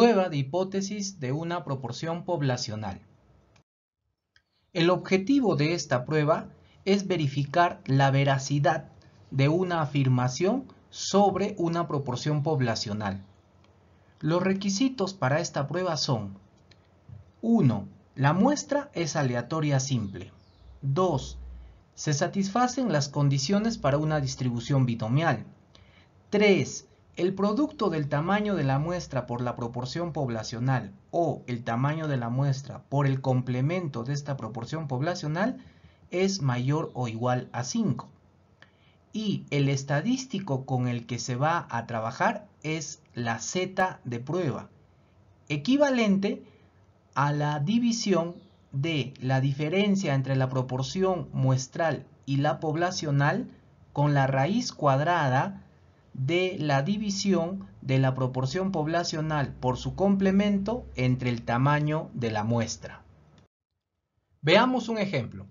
Prueba de hipótesis de una proporción poblacional. El objetivo de esta prueba es verificar la veracidad de una afirmación sobre una proporción poblacional. Los requisitos para esta prueba son 1. La muestra es aleatoria simple. 2. Se satisfacen las condiciones para una distribución binomial. 3. El producto del tamaño de la muestra por la proporción poblacional o el tamaño de la muestra por el complemento de esta proporción poblacional es mayor o igual a 5. Y el estadístico con el que se va a trabajar es la Z de prueba, equivalente a la división de la diferencia entre la proporción muestral y la poblacional con la raíz cuadrada de la división de la proporción poblacional por su complemento entre el tamaño de la muestra. Veamos un ejemplo.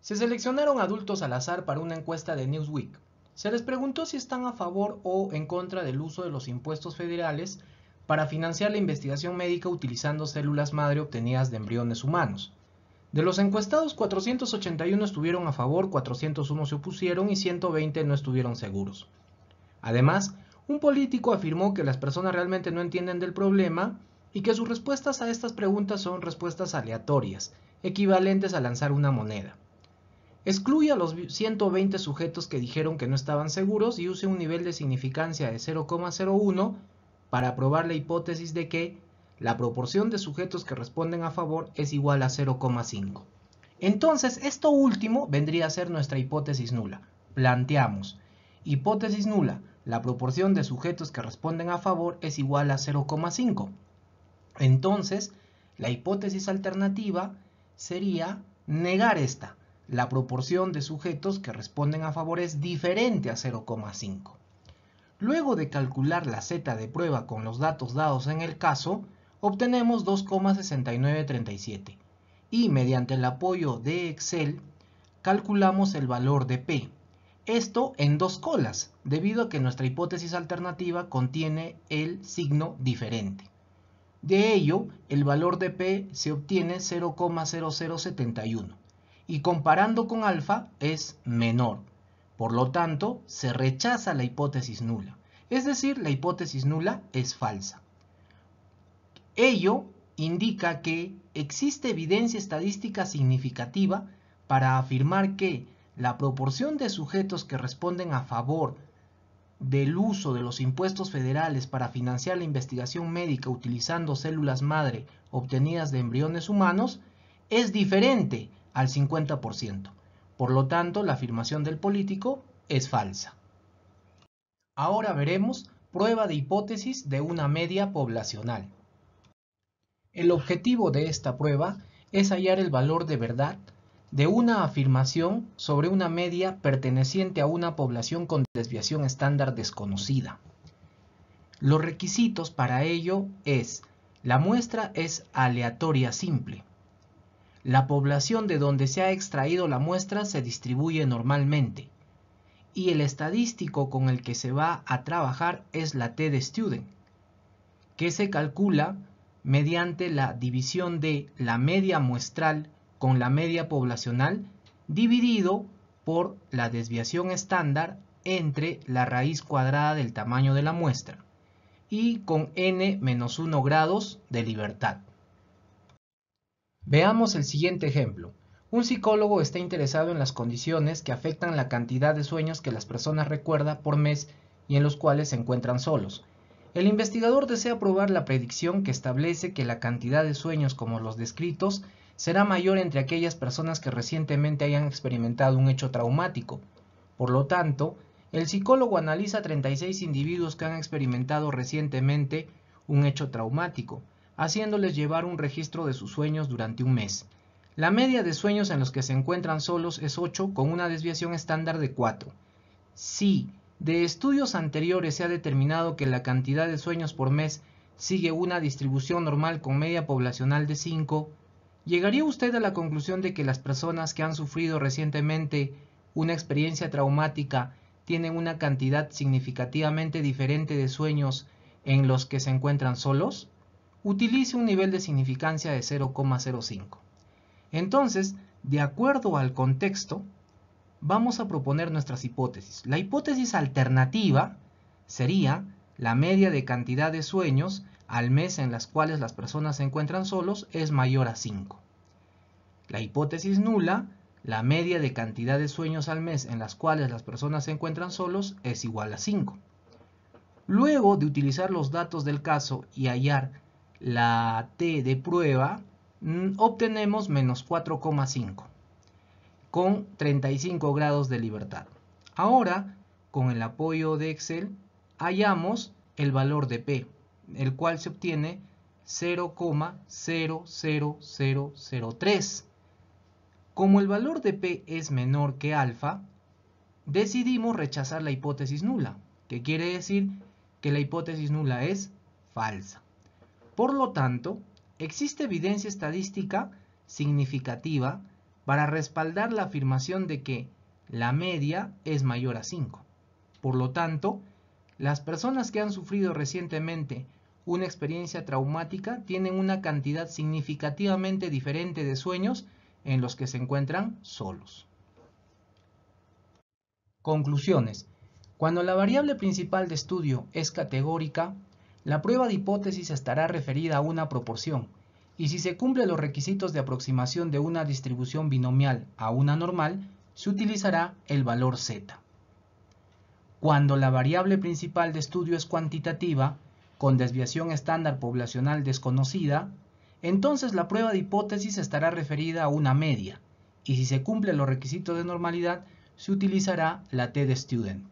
Se seleccionaron adultos al azar para una encuesta de Newsweek. Se les preguntó si están a favor o en contra del uso de los impuestos federales para financiar la investigación médica utilizando células madre obtenidas de embriones humanos. De los encuestados, 481 estuvieron a favor, 401 se opusieron y 120 no estuvieron seguros. Además, un político afirmó que las personas realmente no entienden del problema y que sus respuestas a estas preguntas son respuestas aleatorias, equivalentes a lanzar una moneda. Excluye a los 120 sujetos que dijeron que no estaban seguros y use un nivel de significancia de 0,01 para probar la hipótesis de que la proporción de sujetos que responden a favor es igual a 0,5. Entonces, esto último vendría a ser nuestra hipótesis nula. Planteamos, hipótesis nula, la proporción de sujetos que responden a favor es igual a 0,5. Entonces, la hipótesis alternativa sería negar esta. La proporción de sujetos que responden a favor es diferente a 0,5. Luego de calcular la z de prueba con los datos dados en el caso, obtenemos 2,6937 y mediante el apoyo de Excel calculamos el valor de P, esto en dos colas, debido a que nuestra hipótesis alternativa contiene el signo diferente. De ello, el valor de P se obtiene 0,0071 y comparando con alfa es menor. Por lo tanto, se rechaza la hipótesis nula, es decir, la hipótesis nula es falsa. Ello indica que existe evidencia estadística significativa para afirmar que la proporción de sujetos que responden a favor del uso de los impuestos federales para financiar la investigación médica utilizando células madre obtenidas de embriones humanos es diferente al 50%. Por lo tanto, la afirmación del político es falsa. Ahora veremos prueba de hipótesis de una media poblacional. El objetivo de esta prueba es hallar el valor de verdad de una afirmación sobre una media perteneciente a una población con desviación estándar desconocida. Los requisitos para ello es la muestra es aleatoria simple. La población de donde se ha extraído la muestra se distribuye normalmente. Y el estadístico con el que se va a trabajar es la T de student, que se calcula mediante la división de la media muestral con la media poblacional dividido por la desviación estándar entre la raíz cuadrada del tamaño de la muestra y con n-1 grados de libertad. Veamos el siguiente ejemplo. Un psicólogo está interesado en las condiciones que afectan la cantidad de sueños que las personas recuerdan por mes y en los cuales se encuentran solos. El investigador desea probar la predicción que establece que la cantidad de sueños como los descritos será mayor entre aquellas personas que recientemente hayan experimentado un hecho traumático. Por lo tanto, el psicólogo analiza 36 individuos que han experimentado recientemente un hecho traumático, haciéndoles llevar un registro de sus sueños durante un mes. La media de sueños en los que se encuentran solos es 8 con una desviación estándar de 4. Si de estudios anteriores se ha determinado que la cantidad de sueños por mes sigue una distribución normal con media poblacional de 5, ¿Llegaría usted a la conclusión de que las personas que han sufrido recientemente una experiencia traumática tienen una cantidad significativamente diferente de sueños en los que se encuentran solos? Utilice un nivel de significancia de 0,05. Entonces, de acuerdo al contexto, vamos a proponer nuestras hipótesis. La hipótesis alternativa sería la media de cantidad de sueños al mes en las cuales las personas se encuentran solos es mayor a 5. La hipótesis nula, la media de cantidad de sueños al mes en las cuales las personas se encuentran solos es igual a 5. Luego de utilizar los datos del caso y hallar la T de prueba, mm, obtenemos menos 4,5 con 35 grados de libertad. Ahora, con el apoyo de Excel, hallamos el valor de P, el cual se obtiene 0,00003. Como el valor de P es menor que alfa, decidimos rechazar la hipótesis nula, que quiere decir que la hipótesis nula es falsa. Por lo tanto, existe evidencia estadística significativa para respaldar la afirmación de que la media es mayor a 5. Por lo tanto, las personas que han sufrido recientemente una experiencia traumática tienen una cantidad significativamente diferente de sueños en los que se encuentran solos. Conclusiones. Cuando la variable principal de estudio es categórica, la prueba de hipótesis estará referida a una proporción, y si se cumplen los requisitos de aproximación de una distribución binomial a una normal, se utilizará el valor z cuando la variable principal de estudio es cuantitativa, con desviación estándar poblacional desconocida, entonces la prueba de hipótesis estará referida a una media, y si se cumplen los requisitos de normalidad, se utilizará la T de Student.